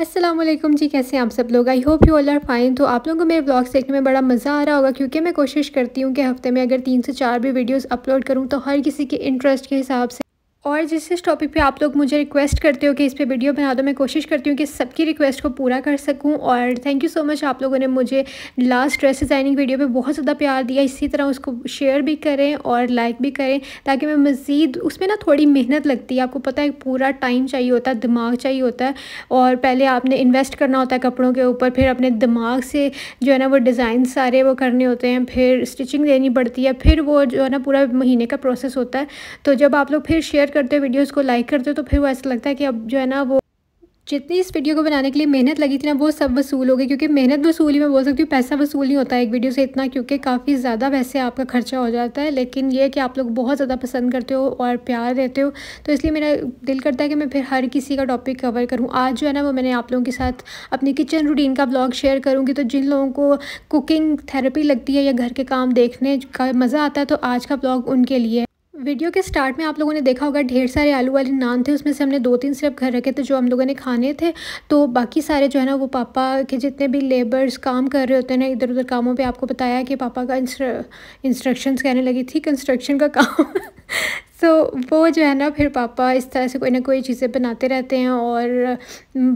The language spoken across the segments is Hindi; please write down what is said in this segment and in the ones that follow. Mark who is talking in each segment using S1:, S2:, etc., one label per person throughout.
S1: असलम जी कैसे हैं आप सब लोग I hope you all are fine तो आप लोगों को मेरे ब्लॉग्स देखने में बड़ा मज़ा आ रहा होगा क्योंकि मैं कोशिश करती हूँ कि हफ्ते में अगर तीन से चार भी वीडियोस अपलोड करूँ तो हर किसी के इंटरेस्ट के हिसाब से और जिस जिस टॉपिक पे आप लोग मुझे रिक्वेस्ट करते हो कि इस पर वीडियो बना दो मैं कोशिश करती हूँ कि सबकी रिक्वेस्ट को पूरा कर सकूँ और थैंक यू सो मच आप लोगों ने मुझे लास्ट ड्रेस डिज़ाइनिंग वीडियो पे बहुत ज़्यादा प्यार दिया इसी तरह उसको शेयर भी करें और लाइक भी करें ताकि मैं मज़ीद उसमें ना थोड़ी मेहनत लगती है आपको पता है पूरा टाइम चाहिए होता है दिमाग चाहिए होता है और पहले आपने इन्वेस्ट करना होता है कपड़ों के ऊपर फिर अपने दिमाग से जो है ना वो डिज़ाइन सारे वो करने होते हैं फिर स्टिचिंग देनी पड़ती है फिर वो जो है ना पूरा महीने का प्रोसेस होता है तो जब आप लोग फिर शेयर करते हो वीडियोज़ को लाइक करते हो तो फिर वो ऐसा लगता है कि अब जो है ना वो जितनी इस वीडियो को बनाने के लिए मेहनत लगी थी ना वो सब वसूल हो गई क्योंकि मेहनत वसूल ही मैं बोल सकती हूँ पैसा वसूल नहीं होता है एक वीडियो से इतना क्योंकि काफ़ी ज़्यादा वैसे आपका खर्चा हो जाता है लेकिन ये कि आप लोग बहुत ज़्यादा पसंद करते हो और प्यार देते हो तो इसलिए मेरा दिल करता है कि मैं फिर हर किसी का टॉपिक कवर करूँ आज जो है ना वो मैंने आप लोगों के साथ अपनी किचन रूटीन का ब्लॉग शेयर करूँगी तो जिन लोगों को कुकिंग थेरेपी लगती है या घर के काम देखने का मज़ा आता है तो आज का ब्लॉग उनके लिए वीडियो के स्टार्ट में आप लोगों ने देखा होगा ढेर सारे आलू वाले नान थे उसमें से हमने दो तीन सिर्फ घर रखे थे जो हम लोगों ने खाने थे तो बाकी सारे जो है ना वो पापा के जितने भी लेबर्स काम कर रहे होते हैं ना इधर उधर कामों पे आपको बताया कि पापा का इंस्ट्रक्शंस कहने लगी थी कंस्ट्रक्शन का काम सो so, वो जो है ना फिर पापा इस तरह से कोई ना कोई चीज़ें बनाते रहते हैं और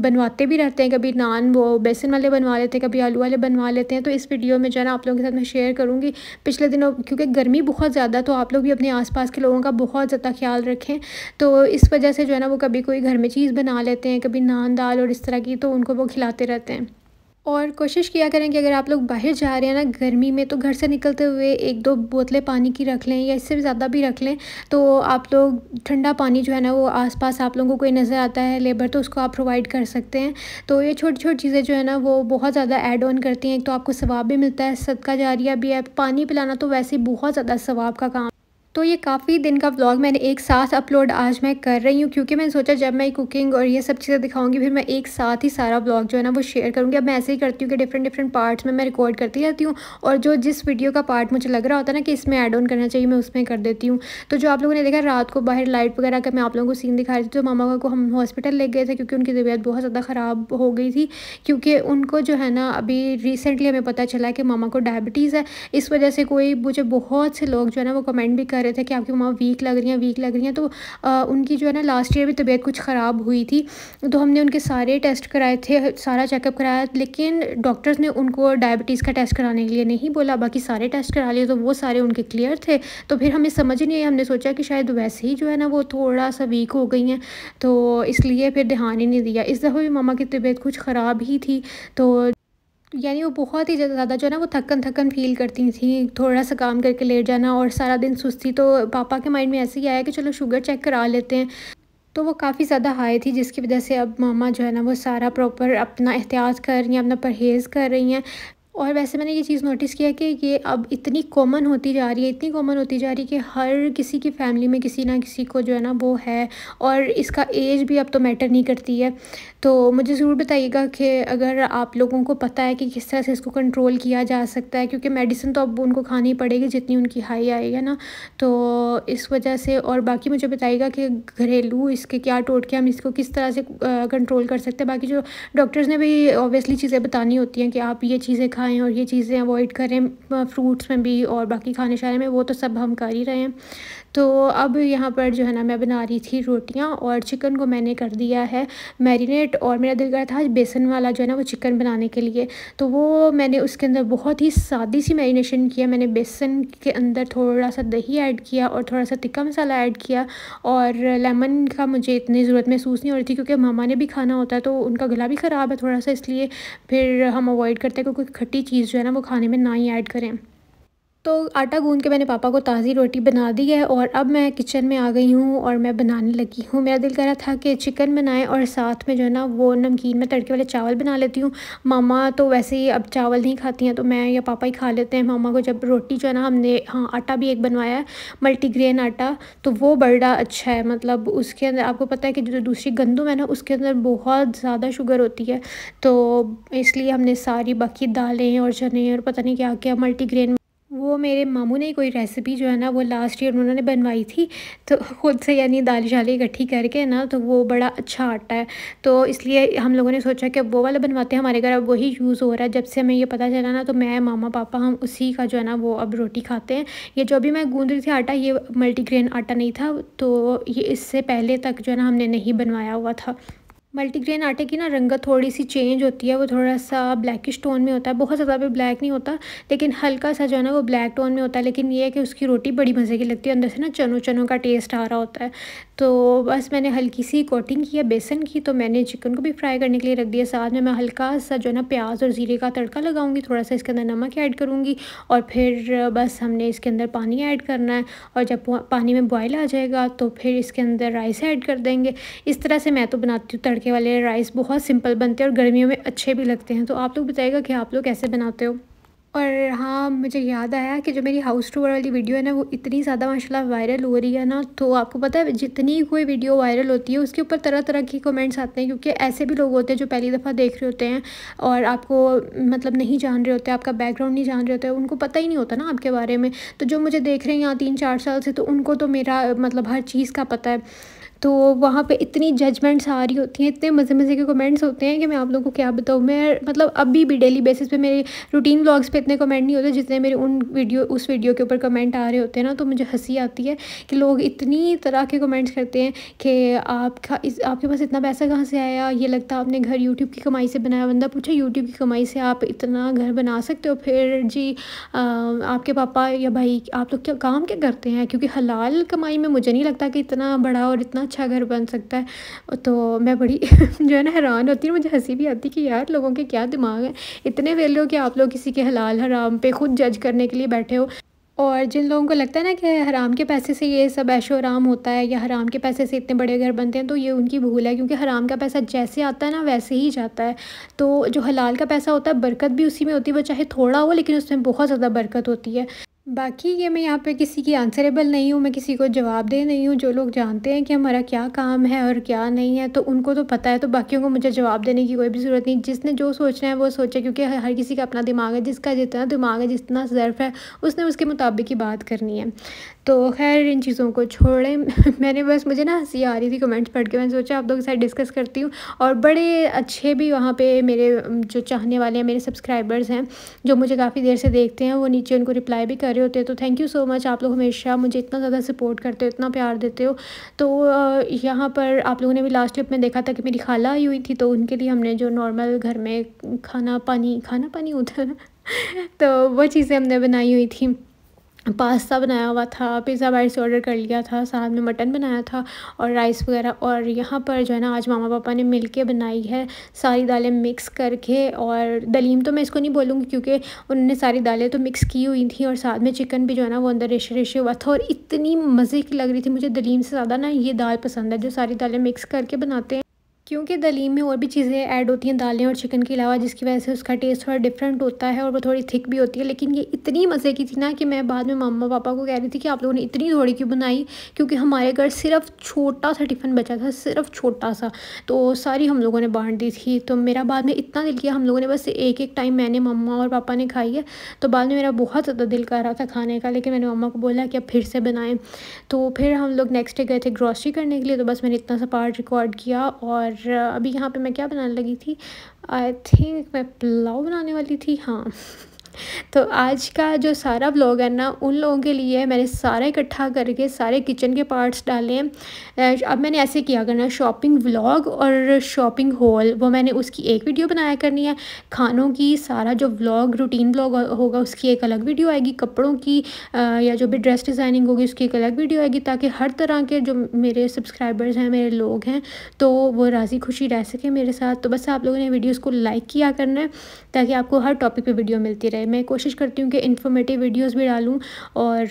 S1: बनवाते भी रहते हैं कभी नान वो बेसन वाले बनवा लेते हैं कभी आलू वाले बनवा लेते हैं तो इस वीडियो में जो है ना आप लोगों के साथ मैं शेयर करूँगी पिछले दिनों क्योंकि गर्मी बहुत ज़्यादा तो आप लोग भी अपने आस के लोगों का बहुत ज़्यादा ख्याल रखें तो इस वजह से जो है ना वो कभी कोई घर में चीज़ बना लेते हैं कभी नान दाल और इस तरह की तो उनको वो खिलाते रहते हैं और कोशिश किया करें कि अगर आप लोग बाहर जा रहे हैं ना गर्मी में तो घर से निकलते हुए एक दो बोतलें पानी की रख लें या इससे भी ज़्यादा भी रख लें तो आप लोग ठंडा पानी जो है ना वो आसपास आप लोगों को कोई नज़र आता है लेबर तो उसको आप प्रोवाइड कर सकते हैं तो ये छोटी छोटी चीज़ें जो है ना वो बहुत ज़्यादा एड ऑन करती हैं एक तो आपको सवाब भी मिलता है सदका जारिया भी है पानी पिलाना तो वैसे बहुत ज़्यादा सवाब का काम तो ये काफ़ी दिन का ब्लॉग मैंने एक साथ अपलोड आज मैं कर रही हूँ क्योंकि मैंने सोचा जब मैं कुकिंग और ये सब चीज़ें दिखाऊंगी फिर मैं एक साथ ही सारा ब्लॉग जो है ना वो शेयर करूँगी अब मैं ऐसे ही करती हूँ कि डिफरेंट डिफरेंट पार्ट्स में मैं रिकॉर्ड करती रहती हूँ और जो जिस वीडियो का पार्ट मुझे लग रहा होता है ना कि इसमें ऐड ऑन करना चाहिए मैं उसमें कर देती हूँ तो जो आप लोगों ने देखा रात को बाहर लाइट वगैरह का मैं आप लोगों को सीन दिखा रही थी तो मामा को हम हॉस्पिटल ले गए थे क्योंकि उनकी तबीयत बहुत ज़्यादा ख़राब हो गई थी क्योंकि उनको जो है ना अभी रिसेंटली हमें पता चला कि मामा को डायबिटीज़ है इस वजह से कोई मुझे बहुत से लोग जो है ना वो कमेंट भी कर कर रहे थे कि आपकी मम्मा वीक लग रही हैं वीक लग रही हैं तो आ, उनकी जो है ना लास्ट ईयर में तबीयत कुछ ख़राब हुई थी तो हमने उनके सारे टेस्ट कराए थे सारा चेकअप कराया लेकिन डॉक्टर्स ने उनको डायबिटीज़ का टेस्ट कराने के लिए नहीं बोला बाकी सारे टेस्ट करा लिए तो वो सारे उनके क्लियर थे तो फिर हमें समझ नहीं आई हमने सोचा कि शायद वैसे ही जो है ना वो थोड़ा सा वीक हो गई हैं तो इसलिए फिर ध्यान ही नहीं दिया इस दफ़ा भी मामा की तबीयत कुछ ख़राब ही थी तो यानी वो बहुत ही ज़्यादा जो है ना वो थकन थकन फील करती थी थोड़ा सा काम करके लेट जाना और सारा दिन सुस्ती तो पापा के माइंड में ऐसे ही आया कि चलो शुगर चेक करा लेते हैं तो वो काफ़ी ज़्यादा हाई थी जिसकी वजह से अब मामा जो है ना वो सारा प्रॉपर अपना एहतियात कर रही हैं अपना परहेज़ कर रही हैं और वैसे मैंने ये चीज़ नोटिस किया कि ये अब इतनी कॉमन होती जा रही है इतनी कॉमन होती जा रही है कि हर किसी की फैमिली में किसी ना किसी को जो है ना वो है और इसका एज भी अब तो मैटर नहीं करती है तो मुझे ज़रूर बताइएगा कि अगर आप लोगों को पता है कि किस तरह से इसको कंट्रोल किया जा सकता है क्योंकि मेडिसिन तो अब उनको खानी पड़ेगी जितनी उनकी हाई आएगी ना तो इस वजह से और बाकी मुझे बताइएगा कि घरेलू इसके क्या टोट के हम इसको किस तरह से कंट्रोल कर सकते हैं बाकी जो डॉक्टर्स ने भी ऑब्वियसली चीज़ें बतानी होती हैं कि आप ये चीज़ें खाएँ खाएं और ये चीज़ें अवॉइड करें फ्रूट्स में भी और बाकी खाने शाने में वो तो सब हम कर ही रहे हैं तो अब यहाँ पर जो है ना मैं बना रही थी रोटियाँ और चिकन को मैंने कर दिया है मैरिनेट और मेरा दिल कर था बेसन वाला जो है ना वो चिकन बनाने के लिए तो वो मैंने उसके अंदर बहुत ही सादी सी मैरिनेशन किया मैंने बेसन के अंदर थोड़ा सा दही ऐड किया और थोड़ा सा तिक्का मसाला ऐड किया और लेमन का मुझे इतनी ज़रूरत महसूस नहीं हो रही थी क्योंकि मामा ने भी खाना होता है तो उनका गला भी ख़राब है थोड़ा सा इसलिए फिर हम अवॉइड करते हैं क्योंकि खट्टी चीज़ जो है ना वो खाने में ना ही ऐड करें तो आटा गूंद के मैंने पापा को ताज़ी रोटी बना दी है और अब मैं किचन में आ गई हूँ और मैं बनाने लगी हूँ मेरा दिल कर रहा था कि चिकन बनाएं और साथ में जो है ना वो नमकीन में तड़के वाले चावल बना लेती हूँ मामा तो वैसे ही अब चावल नहीं खाती हैं तो मैं या पापा ही खा लेते हैं मामा को जब रोटी जो है ना हमने हाँ आटा भी एक बनवाया है मल्टीग्रेन आटा तो वो बड़ा अच्छा है मतलब उसके अंदर आपको पता है कि जो दूसरी गंदम है ना उसके अंदर बहुत ज़्यादा शुगर होती है तो इसलिए हमने सारी बाकी दालें और चने और पता नहीं क्या क्या मल्टीग्रेन वो मेरे मामू ने कोई रेसिपी जो है ना वो लास्ट ईयर उन्होंने बनवाई थी तो ख़ुद से यानी दाल शाली इकट्ठी करके ना तो वो बड़ा अच्छा आटा है तो इसलिए हम लोगों ने सोचा कि वो वाला बनवाते हैं हमारे घर अब वही यूज़ हो रहा है जब से हमें ये पता चला ना तो मैं मामा पापा हम उसी का जो है ना वो अब रोटी खाते हैं ये जो भी मैं गूंद रही थी आटा ये मल्टीग्रेन आटा नहीं था तो ये इससे पहले तक जो है ना हमने नहीं बनवाया हुआ था मल्टीग्रेन आटे की ना रंगत थोड़ी सी चेंज होती है वो थोड़ा सा ब्लैकिश टोन में होता है बहुत ज़्यादा भी ब्लैक नहीं होता लेकिन हल्का सा जो है ना वो ब्लैक टोन में होता है लेकिन ये है कि उसकी रोटी बड़ी मज़े की लगती है अंदर से ना चनो चनों का टेस्ट आ रहा होता है तो बस मैंने हल्की सी कोटिंग की है बेसन की तो मैंने चिकन को भी फ्राई करने के लिए रख दिया साथ में मैं हल्का सा जो है ना प्याज और ज़ीरे का तड़का लगाऊंगी थोड़ा सा इसके अंदर नमक ऐड करूँगी और फिर बस हमने इसके अंदर पानी ऐड करना है और जब पानी में बॉयल आ जाएगा तो फिर इसके अंदर राइस ऐड कर देंगे इस तरह से मैं तो बनाती हूँ तड़के वाले राइस बहुत सिंपल बनते हैं और गर्मियों में अच्छे भी लगते हैं तो आप लोग बताइएगा कि आप लोग कैसे बनाते हो और हाँ मुझे याद आया कि जो मेरी हाउस टूर वाली वीडियो है ना वो इतनी ज़्यादा माशाल्लाह वायरल हो रही है ना तो आपको पता है जितनी कोई वीडियो वायरल होती है उसके ऊपर तरह तरह की कमेंट्स आते हैं क्योंकि ऐसे भी लोग होते हैं जो पहली दफ़ा देख रहे होते हैं और आपको मतलब नहीं जान रहे होते आपका बैकग्राउंड नहीं जान रहे होते उनको पता ही नहीं होता ना आपके बारे में तो जो मुझे देख रहे हैं यहाँ तीन चार साल से तो उनको तो मेरा मतलब हर चीज़ का पता है तो वहाँ पे इतनी जजमेंट्स आ रही होती हैं इतने मज़े मज़े के कमेंट्स होते हैं कि मैं आप लोगों को क्या बताऊँ मैं मतलब अभी भी डेली बेसिस पे मेरे रूटीन ब्लॉग्स पे इतने कमेंट नहीं होते जितने मेरे उन वीडियो उस वीडियो के ऊपर कमेंट आ रहे होते हैं ना तो मुझे हंसी आती है कि लोग इतनी तरह के कमेंट्स करते हैं कि आपका इस आपके पास इतना पैसा कहाँ से आया ये लगता आपने घर यूट्यूब की कमाई से बनाया बंदा पूछा यूट्यूब की कमाई से आप इतना घर बना सकते हो फिर जी आपके पापा या भाई आप लोग क्या काम क्या करते हैं क्योंकि हलाल कमाई में मुझे नहीं लगता कि इतना बड़ा और इतना अच्छा घर बन सकता है तो मैं बड़ी जो है ना हैरान होती हूँ मुझे हंसी भी आती कि यार लोगों के क्या दिमाग है इतने वेले हो कि आप लोग किसी के हलाल हराम पे खुद जज करने के लिए बैठे हो और जिन लोगों को लगता है ना कि हराम के पैसे से ये सब ऐशो आराम होता है या हराम के पैसे से इतने बड़े घर बनते हैं तो ये उनकी भूल है क्योंकि हराम का पैसा जैसे आता है ना वैसे ही जाता है तो जो हलाल का पैसा होता है बरकत भी उसी में होती है वो चाहे थोड़ा हो लेकिन उसमें बहुत ज़्यादा बरकत होती है बाकी ये मैं यहाँ पे किसी की आंसरेबल नहीं हूँ मैं किसी को जवाब दे नहीं हूँ जो लोग जानते हैं कि हमारा क्या काम है और क्या नहीं है तो उनको तो पता है तो बाकियों को मुझे जवाब देने की कोई भी ज़रूरत नहीं जिसने जो सोचना है वो सोचे क्योंकि हर किसी का अपना दिमाग है जिसका जितना दिमाग है जितना ज़र्फ है उसने उसके मुताबिक ही बात करनी है तो खैर इन चीज़ों को छोड़ें मैंने बस मुझे ना हंसी आ रही थी कमेंट्स पढ़ के मैंने सोचा आप लोगों के साथ डिस्कस करती हूँ और बड़े अच्छे भी वहाँ पे मेरे जो चाहने वाले हैं मेरे सब्सक्राइबर्स हैं जो मुझे काफ़ी देर से देखते हैं वो नीचे उनको रिप्लाई भी कर रहे होते हैं तो थैंक यू सो मच आप लोग हमेशा मुझे इतना ज़्यादा सपोर्ट करते हो इतना प्यार देते हो तो यहाँ पर आप लोगों ने भी लास्ट ट्रिप में देखा था कि मेरी खाला आई हुई थी तो उनके लिए हमने जो नॉर्मल घर में खाना पानी खाना पानी होता है ना तो वो चीज़ें हमने बनाई हुई थी पास्ता बनाया हुआ था पिज़्ज़ा बाइट से ऑर्डर कर लिया था साथ में मटन बनाया था और राइस वगैरह और यहाँ पर जो है ना आज मामा पापा ने मिल के बनाई है सारी दालें मिक्स करके और दलीम तो मैं इसको नहीं बोलूँगी क्योंकि उन्होंने सारी दालें तो मिक्स की हुई थी और साथ में चिकन भी जो है ना वो अंदर रेशे रेशे हुआ था और इतनी मज़े की लग रही थी मुझे दलीम से ज़्यादा ना ये दाल पसंद है जो सारी दालें मिक्स करके बनाते हैं क्योंकि दलीम में और भी चीज़ें ऐड होती हैं दालें और चिकन के अलावा जिसकी वजह से उसका टेस्ट थोड़ा डिफरेंट होता है और वो थोड़ी थिक भी होती है लेकिन ये इतनी मज़े की थी ना कि मैं बाद में मम्मा पापा को कह रही थी कि आप लोगों ने इतनी थोड़ी क्यों बनाई क्योंकि हमारे घर सिर्फ छोटा सा टिफ़िन बचा था सिर्फ छोटा सा तो सारी हम लोगों ने बाँट दी थी तो मेरा बाद में इतना दिल किया हम लोगों ने बस एक एक टाइम मैंने मम्मा और पापा ने खाई है तो बाद में मेरा बहुत ज़्यादा दिल कर रहा था खाने का लेकिन मैंने मम्मा को बोला कि अब फिर से बनाएँ तो फिर हम लोग नेक्स्ट डे गए थे ग्रॉसरी करने के लिए तो बस मैंने इतना सा पार्ट रिकॉर्ड किया और और अभी यहाँ पे मैं क्या बनाने लगी थी आई थिंक मैं पुलाव बनाने वाली थी हाँ तो आज का जो सारा व्लॉग है ना उन लोगों के लिए मैंने सारा इकट्ठा करके सारे किचन के पार्ट्स डाले हैं अब मैंने ऐसे किया करना शॉपिंग व्लॉग और शॉपिंग हॉल वो मैंने उसकी एक वीडियो बनाया करनी है खानों की सारा जो व्लॉग रूटीन व्लॉग होगा उसकी एक अलग वीडियो आएगी कपड़ों की या जो भी ड्रेस डिज़ाइनिंग होगी उसकी एक अलग वीडियो आएगी ताकि हर तरह के जो मेरे सब्सक्राइबर्स हैं मेरे लोग हैं तो वो राज़ी खुशी रह सके मेरे साथ तो बस आप लोगों ने वीडियोज़ को लाइक किया करना है ताकि आपको हर टॉपिक पर वीडियो मिलती रहे है मैं कोशिश करती हूँ कि इन्फॉर्मेटिव वीडियोज़ भी डालूँ और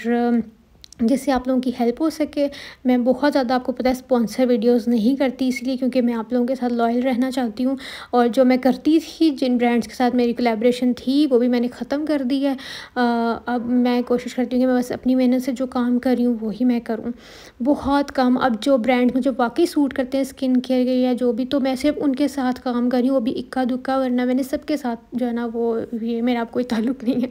S1: जिससे आप लोगों की हेल्प हो सके मैं बहुत ज़्यादा आपको पता है स्पॉन्सर वीडियोस नहीं करती इसलिए क्योंकि मैं आप लोगों के साथ लॉयल रहना चाहती हूँ और जो मैं करती थी जिन ब्रांड्स के साथ मेरी कोलेब्रेशन थी वो भी मैंने ख़त्म कर दी है आ, अब मैं कोशिश करती हूँ कि मैं बस अपनी मेहनत से जो काम कर रही हूँ वही मैं करूँ बहुत कम अब जो ब्रांड मुझे वाकई सूट करते हैं स्किन केयर या जो भी तो मैं सिर्फ उनके साथ काम कर रही हूँ वो भी इक्का दुक्का वरना मैंने सबके साथ जो है ना वो ये मेरा कोई ताल्लुक नहीं है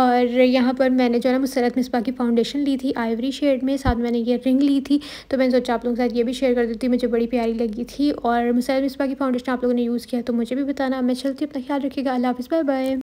S1: और यहाँ पर मैंने जो है ना मुसरत मिसबा की फ़ाउंडेशन ली थी आइवरी शेड में साथ मैंने ये रिंग ली थी तो मैंने सोचा आप लोगों के साथ ये भी शेयर कर देती मुझे बड़ी प्यारी लगी थी और मिसाइल मिसबा की फाउंडेशन आप लोगों ने यूज़ किया तो मुझे भी बताना मैं चलती अपना ख्याल रखिएगा अल्लाह हाफ़ बाय बाय